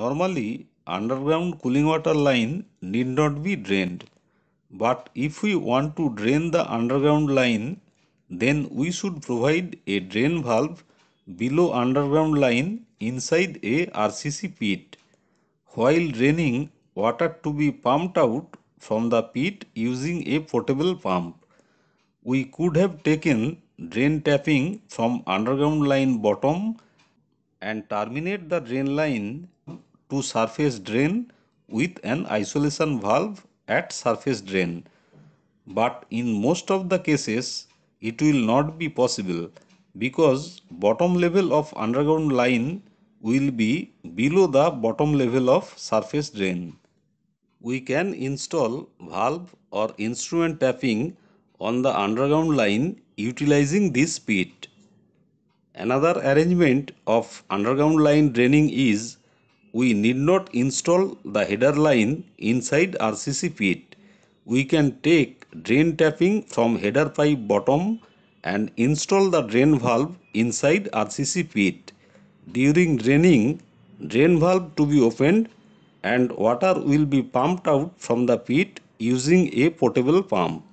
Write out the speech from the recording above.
Normally, underground cooling water line need not be drained. But if we want to drain the underground line, then we should provide a drain valve below underground line inside a RCC pit. While draining, water to be pumped out from the pit using a portable pump. We could have taken drain tapping from underground line bottom and terminate the drain line to surface drain with an isolation valve at surface drain. But in most of the cases, it will not be possible because bottom level of underground line will be below the bottom level of surface drain. We can install valve or instrument tapping on the underground line utilizing this pit. Another arrangement of underground line draining is we need not install the header line inside RCC pit. We can take drain tapping from header pipe bottom and install the drain valve inside RCC pit. During draining, drain valve to be opened and water will be pumped out from the pit using a portable pump.